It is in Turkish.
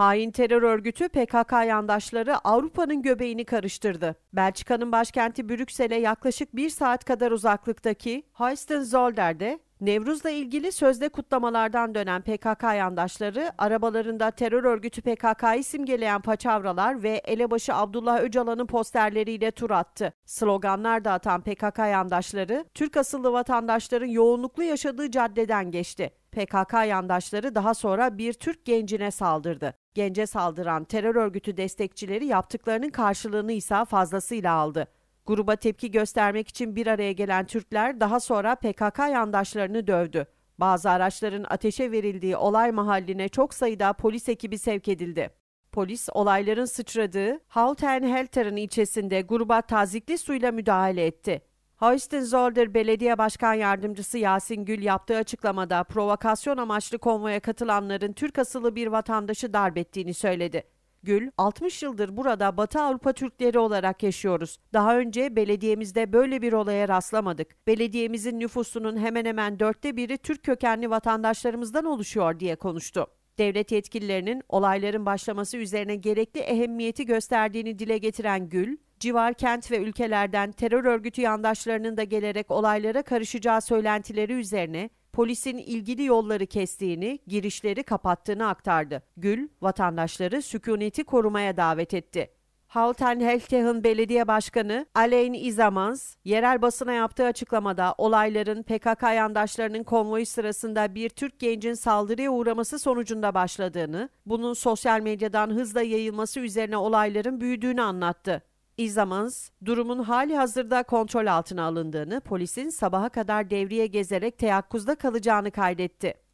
Hain terör örgütü PKK yandaşları Avrupa'nın göbeğini karıştırdı. Belçika'nın başkenti Brüksel'e yaklaşık bir saat kadar uzaklıktaki Zolder'de Nevruz'la ilgili sözde kutlamalardan dönen PKK yandaşları arabalarında terör örgütü PKK'yı simgeleyen paçavralar ve elebaşı Abdullah Öcalan'ın posterleriyle tur attı. Sloganlar da atan PKK yandaşları Türk asıllı vatandaşların yoğunluklu yaşadığı caddeden geçti. PKK yandaşları daha sonra bir Türk gencine saldırdı. Gence saldıran terör örgütü destekçileri yaptıklarının karşılığını ise fazlasıyla aldı. Gruba tepki göstermek için bir araya gelen Türkler daha sonra PKK yandaşlarını dövdü. Bazı araçların ateşe verildiği olay mahalline çok sayıda polis ekibi sevk edildi. Polis olayların sıçradığı Hautenhelter'ın ilçesinde gruba tazikli suyla müdahale etti. Houston Zolder Belediye Başkan Yardımcısı Yasin Gül yaptığı açıklamada provokasyon amaçlı konvoya katılanların Türk asıllı bir vatandaşı darp ettiğini söyledi. Gül, 60 yıldır burada Batı Avrupa Türkleri olarak yaşıyoruz. Daha önce belediyemizde böyle bir olaya rastlamadık. Belediyemizin nüfusunun hemen hemen dörtte biri Türk kökenli vatandaşlarımızdan oluşuyor diye konuştu. Devlet yetkililerinin olayların başlaması üzerine gerekli ehemmiyeti gösterdiğini dile getiren Gül, Civar kent ve ülkelerden terör örgütü yandaşlarının da gelerek olaylara karışacağı söylentileri üzerine polisin ilgili yolları kestiğini, girişleri kapattığını aktardı. Gül, vatandaşları sükuneti korumaya davet etti. Halten Haltenhelteh'in belediye başkanı Aleyn İzamans, yerel basına yaptığı açıklamada olayların PKK yandaşlarının konvoyu sırasında bir Türk gencin saldırıya uğraması sonucunda başladığını, bunun sosyal medyadan hızla yayılması üzerine olayların büyüdüğünü anlattı. İzamans, durumun hali hazırda kontrol altına alındığını, polisin sabaha kadar devriye gezerek teyakkuzda kalacağını kaydetti.